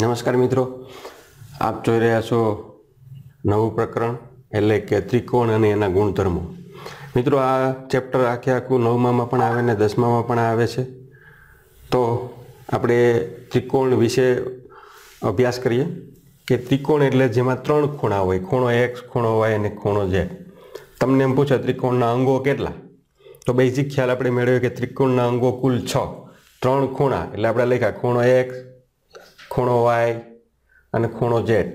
નમસ્કાર મિત્રો આપ જોઈ રહ્યા છો નવું પ્રકરણ એટલે કે ત્રિકોણ અને એના ગુણધર્મો મિત્રો આ ચેપ્ટર આખે આખું નવમામાં પણ આવે ને દસમામાં પણ આવે છે તો આપણે ત્રિકોણ વિશે અભ્યાસ કરીએ કે ત્રિકોણ એટલે જેમાં ત્રણ ખૂણા હોય ખૂણો એક્સ ખૂણો વાય અને ખૂણો ઝેડ તમને એમ પૂછે ત્રિકોણના અંગો કેટલા તો બેઝિક ખ્યાલ આપણે મેળવ્યો કે ત્રિકોણના અંગો કુલ છ ત્રણ ખૂણા એટલે આપણે લખ્યા ખૂણો એક્સ ખૂણો વાય અને ખૂણો ઝેડ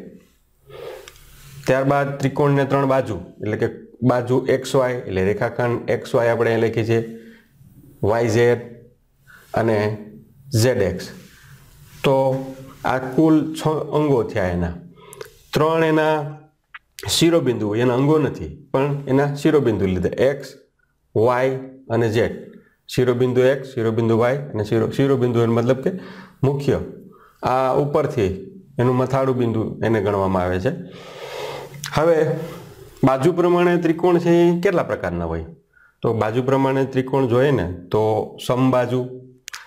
ત્યારબાદ ત્રિકોણને ત્રણ બાજુ એટલે કે બાજુ એક્સ વાય એટલે રેખાખંડ એક્સ વાય આપણે લખીએ છીએ વાય ઝેડ અને ઝેડ એક્સ તો આ કુલ છ અંગો થયા એના ત્રણ એના શિરોબિંદુ એના અંગો નથી પણ એના શિરોબિંદુ લીધા એક્સ વાય અને ઝેડ શિરોબિંદુ એક્સ શિરોબિંદુ વાય અને શિરો શિરોબિંદુ મતલબ કે મુખ્ય આ ઉપરથી એનું મથાળું બિંદુ એને ગણવામાં આવે છે હવે બાજુ પ્રમાણે ત્રિકોણ છે એ કેટલા પ્રકારના હોય તો બાજુ પ્રમાણે ત્રિકોણ જોઈએ ને તો સમબાજુ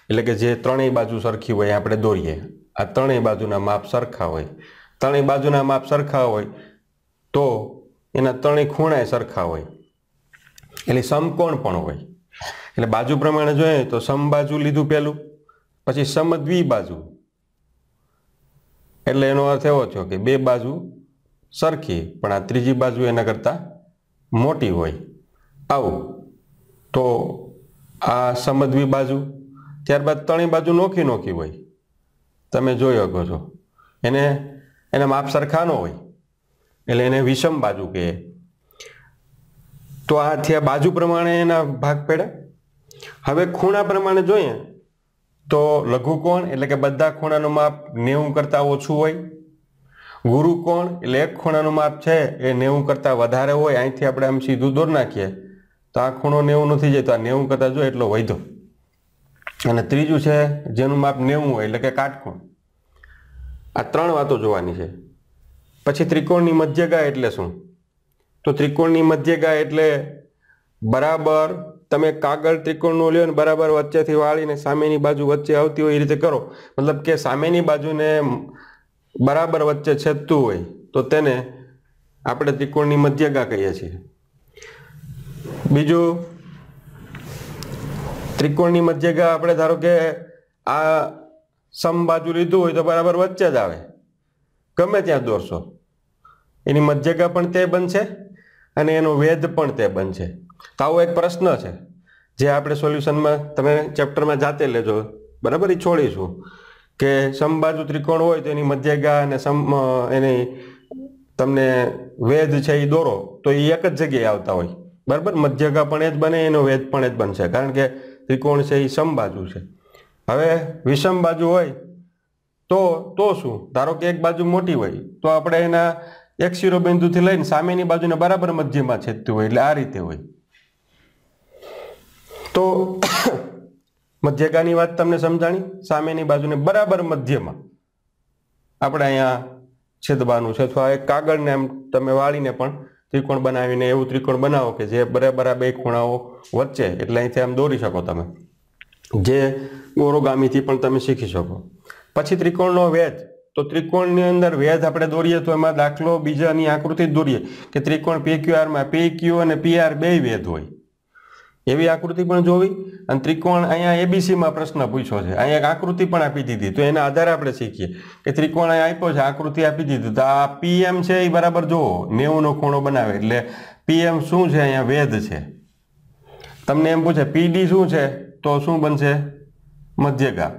એટલે કે જે ત્રણેય બાજુ સરખી હોય આપણે દોરીએ આ ત્રણેય બાજુના માપ સરખા હોય ત્રણેય બાજુના માપ સરખા હોય તો એના ત્રણેય ખૂણાય સરખા હોય એટલે સમકોણ પણ હોય એટલે બાજુ પ્રમાણે જોઈએ તો સમબાજુ લીધું પહેલું પછી બાજુ એટલે એનો અર્થ એવો થયો કે બે બાજુ સરખી પણ આ ત્રીજી બાજુ એના કરતાં મોટી હોય આવું તો આ સમજવી બાજુ ત્યારબાદ ત્રણેય બાજુ નોખી નોખી હોય તમે જોઈ શકો છો એને એના માપ સરખા ન હોય એટલે એને વિષમ બાજુ કહે તો આ થયા બાજુ પ્રમાણે એના ભાગ પડ્યા હવે ખૂણા પ્રમાણે જોઈએ તો લઘુ કોણ એટલે કે બધા ખૂણાનું માપ નેવું કરતાં ઓછું હોય ગુરુ કોણ એટલે એક ખૂણાનું માપ છે એ નેવું કરતાં વધારે હોય અહીંથી આપણે આમ સીધું દોર નાખીએ તો આ ખૂણો નેવું નથી તો આ નેવું કરતાં જો એટલો વધ્યો અને ત્રીજું છે જેનું માપ નેવું હોય એટલે કે કાટકોણ આ ત્રણ વાતો જોવાની છે પછી ત્રિકોણની મધ્યગા એટલે શું તો ત્રિકોણની મધ્યગા એટલે બરાબર તમે કાગળ ત્રિકોણનું લ્યો ને બરાબર વચ્ચેથી વાળીને સામેની બાજુ વચ્ચે આવતી હોય એ રીતે કરો મતલબ કે સામેની બાજુને બરાબર વચ્ચે છેદતું હોય તો તેને આપણે ત્રિકોણની મધ્યગા કહીએ છીએ બીજું ત્રિકોણની મધ્યગા આપણે ધારો કે આ સમ બાજુ લીધું હોય તો બરાબર વચ્ચે જ આવે ગમે ત્યાં દોરશો એની મધ્યગા પણ તે બનશે અને એનો વેધ પણ તે બનશે તો આવો એક પ્રશ્ન છે જે આપણે સોલ્યુશનમાં તમે ચેપ્ટરમાં જાતે લેજો બરાબર એ છોડીશું કે સમબાજુ ત્રિકોણ હોય તો એની મધ્યગા અને સમ એની તમને વેદ છે એ દોરો તો એ એક જ જગ્યાએ આવતા હોય બરાબર મધ્યગા પણ એ જ બને એનો વેદ પણ એ જ બનશે કારણ કે ત્રિકોણ છે એ સમબાજુ છે હવે વિષમ બાજુ હોય તો તો શું ધારો કે એક બાજુ મોટી હોય તો આપણે એના એક શિરોબિંદુથી લઈને સામેની બાજુને બરાબર મધ્યમાં છેદતું હોય એટલે આ રીતે હોય તો મધ્યકાની વાત તમને સમજાણી સામેની બાજુને બરાબર મધ્યમાં આપણે અહીંયા છેદબાનું છે અથવા એક કાગળને આમ તમે વાળીને પણ ત્રિકોણ બનાવીને એવું ત્રિકોણ બનાવો કે જે બરાબર બે ખૂણાઓ વચ્ચે એટલે અહીંથી આમ દોરી શકો તમે જે ગોરોગામીથી પણ તમે શીખી શકો પછી ત્રિકોણનો વેધ તો ત્રિકોણની અંદર વેધ આપણે દોરીએ તો એમાં દાખલો બીજાની આકૃતિ દોરીએ કે ત્રિકોણ પી ક્યુ આરમાં પી ક્યુ અને પી આર બે વેધ હોય એવી આકૃતિ પણ જોવી અને ત્રિકોણ અહીંયા એબીસીમાં પ્રશ્ન પૂછ્યો છે અહીંયા એક આકૃતિ પણ આપી દીધી તો એના આધારે આપણે શીખીએ કે ત્રિકોણ અહીંયા આપ્યો છે આકૃતિ આપી દીધી તો આ પીએમ છે એ બરાબર જુઓ નેવુંનો ખૂણો બનાવે એટલે પીએમ શું છે અહીંયા વેદ છે તમને એમ પૂછે પીડી શું છે તો શું બનશે મધ્યગા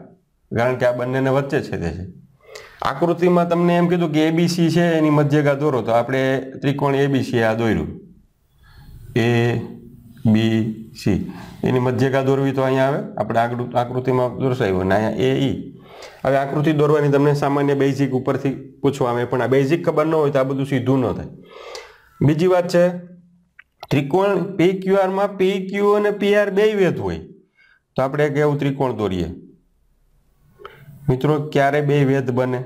કારણ કે આ બંનેને વચ્ચે છે તે છે આકૃતિમાં તમને એમ કીધું કે એબીસી છે એની મધ્યગા દોરો તો આપણે ત્રિકોણ એબીસી આ દોર્યું એ બી સી એની મધ્યગા દોરવી તો અહીંયા આવે આપણે આકૃતિ આકૃતિમાં દર્શાવ્યું અને અહીંયા એ ઈ હવે આકૃતિ દોરવાની તમને સામાન્ય બેઝિક ઉપરથી પૂછવા આવે પણ આ બેઝિક ખબર ન હોય તો આ બધું સીધું ન થાય બીજી વાત છે ત્રિકોણ પી ક્યુઆરમાં પી ક્યુ અને પીઆર બે વેધ હોય તો આપણે એક એવું ત્રિકોણ દોરીએ મિત્રો ક્યારે બે વેધ બને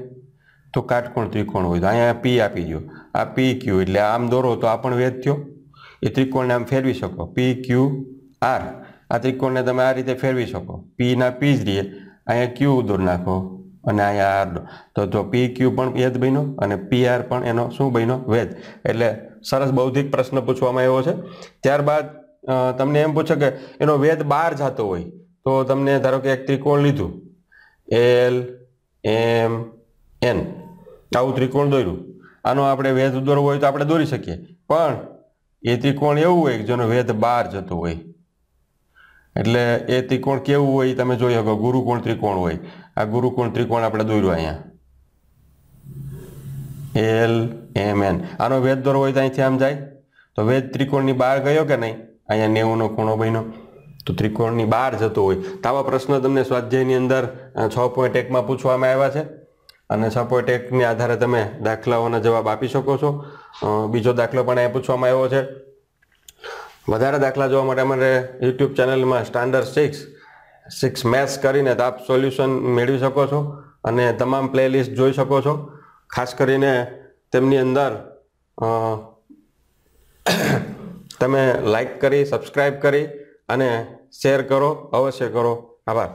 તો કાટકોણ ત્રિકોણ હોય તો અહીંયા પી આપી દો આ પી ક્યુ એટલે આમ દોરો તો આ પણ વેધ થયો એ ત્રિકોણને આમ ફેરવી શકો પી ક્યુ આર આ ત્રિકોણને તમે આ રીતે ફેરવી શકો પીના પી જ રહીએ અહીંયા ક્યુ દૂર નાખો અને અહીંયા આર તો જો પી ક્યુ પણ વેદ બન્યો અને પી આર પણ એનો શું બન્યો વેદ એટલે સરસ બૌદ્ધિક પ્રશ્ન પૂછવામાં આવ્યો છે ત્યારબાદ તમને એમ પૂછે કે એનો વેદ બહાર જતો હોય તો તમને ધારો કે એક ત્રિકોણ લીધું એલ એમ એન આવું ત્રિકોણ દોર્યું આનો આપણે વેદ દોરવો હોય તો આપણે દોરી શકીએ પણ એ ત્રિકોણ એવું હોય કે જેનો વેદ બહાર જતો હોય એટલે એ ત્રિકોણ કેવું હોય તમે જોઈ શકો ગુરુકોણ ત્રિકોણ હોય આ ગુરુકોણ ત્રિકોણ આપણે દોર્યું અહીંયા એલ એમ એન આનો વેદ દોર હોય તો અહીંથી આમ જાય તો વેદ ત્રિકોણની બહાર ગયો કે નહીં અહીંયા નેવુંનો ખૂણો બન્યો તો ત્રિકોણની બહાર જતો હોય તો આવા પ્રશ્ન તમને સ્વાધ્યાયની અંદર છ પોઈન્ટ એકમાં પૂછવામાં આવ્યા છે અને છ પોઈન્ટ એકની આધારે તમે દાખલાઓના જવાબ આપી શકો છો બીજો દાખલો પણ અહીંયા પૂછવામાં આવ્યો છે વધારે દાખલા જોવા માટે અમારે યુટ્યુબ ચેનલમાં સ્ટાન્ડર્ડ સિક્સ સિક્સ મેથ્સ કરીને તાપ સોલ્યુશન મેળવી શકો છો અને તમામ પ્લેલિસ્ટ જોઈ શકો છો ખાસ કરીને તેમની અંદર તમે લાઈક કરી સબસ્ક્રાઈબ કરી અને શેર કરો અવશ્ય કરો આભાર